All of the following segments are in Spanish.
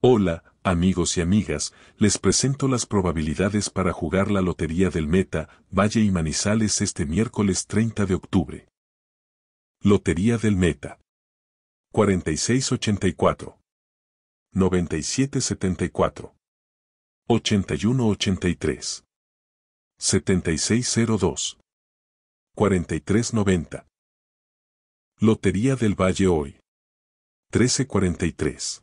Hola, amigos y amigas, les presento las probabilidades para jugar la Lotería del Meta, Valle y Manizales este miércoles 30 de octubre. Lotería del Meta. 4684. 9774. 8183. 7602. 4390. Lotería del Valle hoy. 1343.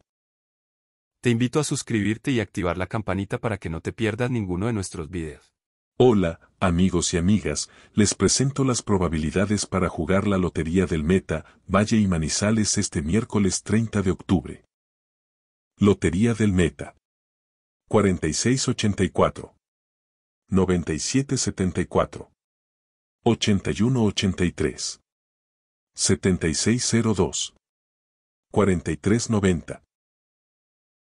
Te invito a suscribirte y activar la campanita para que no te pierdas ninguno de nuestros videos. Hola, amigos y amigas, les presento las probabilidades para jugar la Lotería del Meta, Valle y Manizales este miércoles 30 de octubre. Lotería del Meta. 4684. 9774. 8183. 7602. 4390.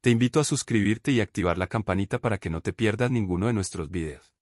Te invito a suscribirte y activar la campanita para que no te pierdas ninguno de nuestros videos.